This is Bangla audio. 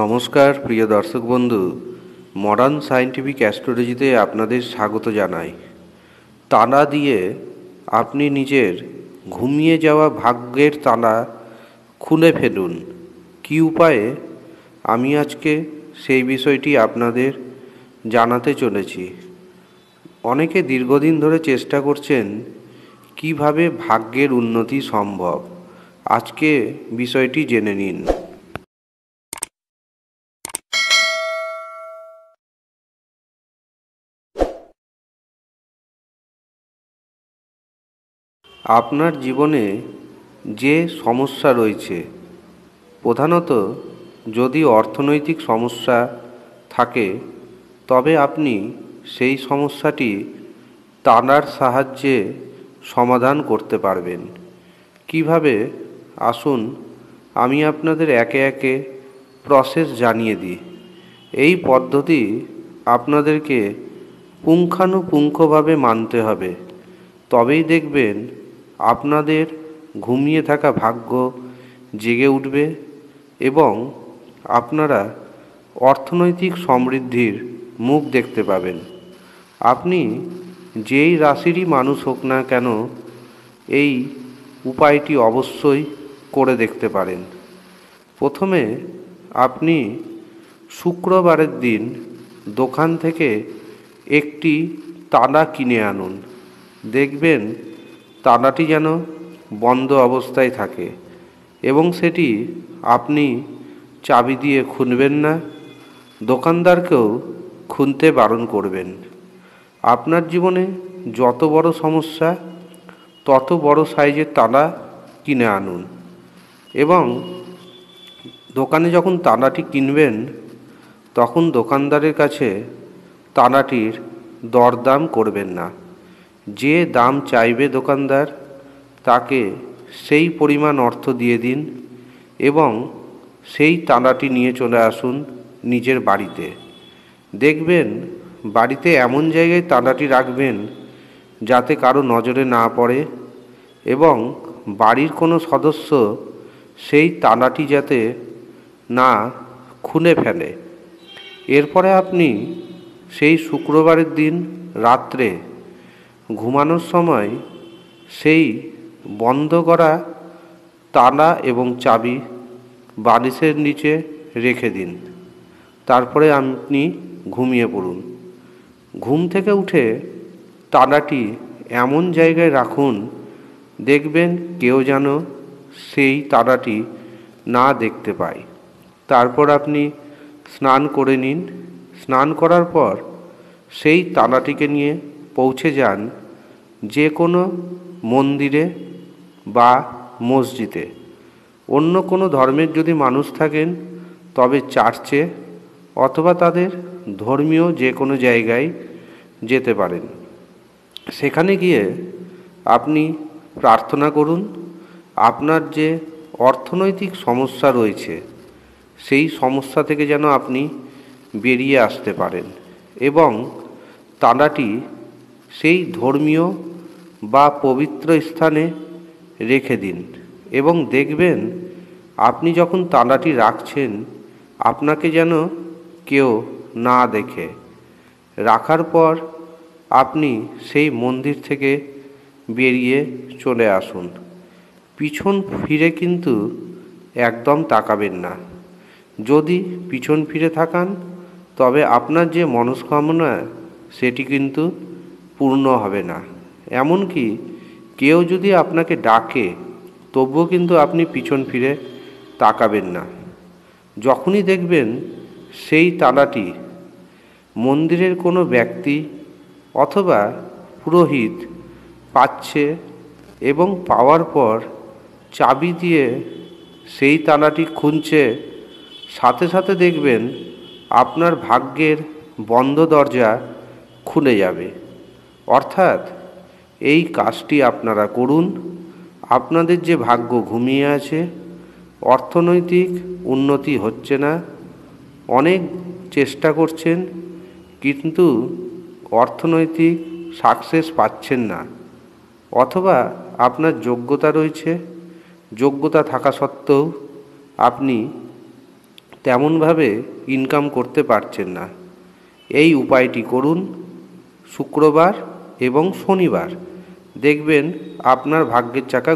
নমস্কার প্রিয় দর্শক বন্ধু মডার্ন সায়েন্টিফিক অ্যাস্ট্রোলজিতে আপনাদের স্বাগত জানাই তালা দিয়ে আপনি নিজের ঘুমিয়ে যাওয়া ভাগ্যের তালা খুলে ফেলুন কি উপায়ে আমি আজকে সেই বিষয়টি আপনাদের জানাতে চলেছি অনেকে দীর্ঘদিন ধরে চেষ্টা করছেন কিভাবে ভাগ্যের উন্নতি সম্ভব আজকে বিষয়টি জেনে নিন আপনার জীবনে যে সমস্যা রয়েছে প্রধানত যদি অর্থনৈতিক সমস্যা থাকে তবে আপনি সেই সমস্যাটি তানার সাহায্যে সমাধান করতে পারবেন কিভাবে আসুন আমি আপনাদের একে একে প্রসেস জানিয়ে দিই এই পদ্ধতি আপনাদেরকে পুঙ্খানুপুঙ্খভাবে মানতে হবে তবেই দেখবেন আপনাদের ঘুমিয়ে থাকা ভাগ্য জেগে উঠবে এবং আপনারা অর্থনৈতিক সমৃদ্ধির মুখ দেখতে পাবেন আপনি যেই রাশিরই মানুষ হোক না কেন এই উপায়টি অবশ্যই করে দেখতে পারেন প্রথমে আপনি শুক্রবারের দিন দোকান থেকে একটি তালা কিনে আনুন দেখবেন তালাটি যেন বন্ধ অবস্থায় থাকে এবং সেটি আপনি চাবি দিয়ে খুনবেন না দোকানদারকেও খুনতে বারণ করবেন আপনার জীবনে যত বড় সমস্যা তত বড় সাইজের তালা কিনে আনুন এবং দোকানে যখন তালাটি কিনবেন তখন দোকানদারের কাছে তালাটির দরদাম করবেন না যে দাম চাইবে দোকানদার তাকে সেই পরিমাণ অর্থ দিয়ে দিন এবং সেই তাঁদাটি নিয়ে চলে আসুন নিজের বাড়িতে দেখবেন বাড়িতে এমন জায়গায় তাঁদাটি রাখবেন যাতে কারো নজরে না পড়ে এবং বাড়ির কোনো সদস্য সেই তাঁদাটি যাতে না খুলে ফেলে এরপরে আপনি সেই শুক্রবারের দিন রাত্রে ঘুমানোর সময় সেই বন্ধ করা তালা এবং চাবি বালিশের নিচে রেখে দিন তারপরে আপনি ঘুমিয়ে পড়ুন ঘুম থেকে উঠে তালাটি এমন জায়গায় রাখুন দেখবেন কেউ যেন সেই তালাটি না দেখতে পায় তারপর আপনি স্নান করে নিন স্নান করার পর সেই তালাটিকে নিয়ে পৌঁছে যান যে কোনো মন্দিরে বা মসজিদে অন্য কোনো ধর্মের যদি মানুষ থাকেন তবে চার্চে অথবা তাদের ধর্মীয় যে কোনো জায়গায় যেতে পারেন সেখানে গিয়ে আপনি প্রার্থনা করুন আপনার যে অর্থনৈতিক সমস্যা রয়েছে সেই সমস্যা থেকে যেন আপনি বেরিয়ে আসতে পারেন এবং তাঁরাটি সেই ধর্মীয় বা পবিত্র স্থানে রেখে দিন এবং দেখবেন আপনি যখন তালাটি রাখছেন আপনাকে যেন কেউ না দেখে রাখার পর আপনি সেই মন্দির থেকে বেরিয়ে চলে আসুন পিছন ফিরে কিন্তু একদম তাকাবেন না যদি পিছন ফিরে থাকান তবে আপনার যে মনস্কামনা সেটি কিন্তু পূর্ণ হবে না এমনকি কেউ যদি আপনাকে ডাকে তবুও কিন্তু আপনি পিছন ফিরে তাকাবেন না যখনই দেখবেন সেই তালাটি মন্দিরের কোনো ব্যক্তি অথবা পুরোহিত পাচ্ছে এবং পাওয়ার পর চাবি দিয়ে সেই তালাটি খুঁজছে সাথে সাথে দেখবেন আপনার ভাগ্যের বন্ধ দরজা খুলে যাবে অর্থাৎ এই কাজটি আপনারা করুন আপনাদের যে ভাগ্য ঘুমিয়ে আছে অর্থনৈতিক উন্নতি হচ্ছে না অনেক চেষ্টা করছেন কিন্তু অর্থনৈতিক সাকসেস পাচ্ছেন না অথবা আপনার যোগ্যতা রয়েছে যোগ্যতা থাকা সত্ত্বেও আপনি তেমনভাবে ইনকাম করতে পারছেন না এই উপায়টি করুন শুক্রবার এবং শনিবার দেখবেন আপনার ভাগ্যের চাকা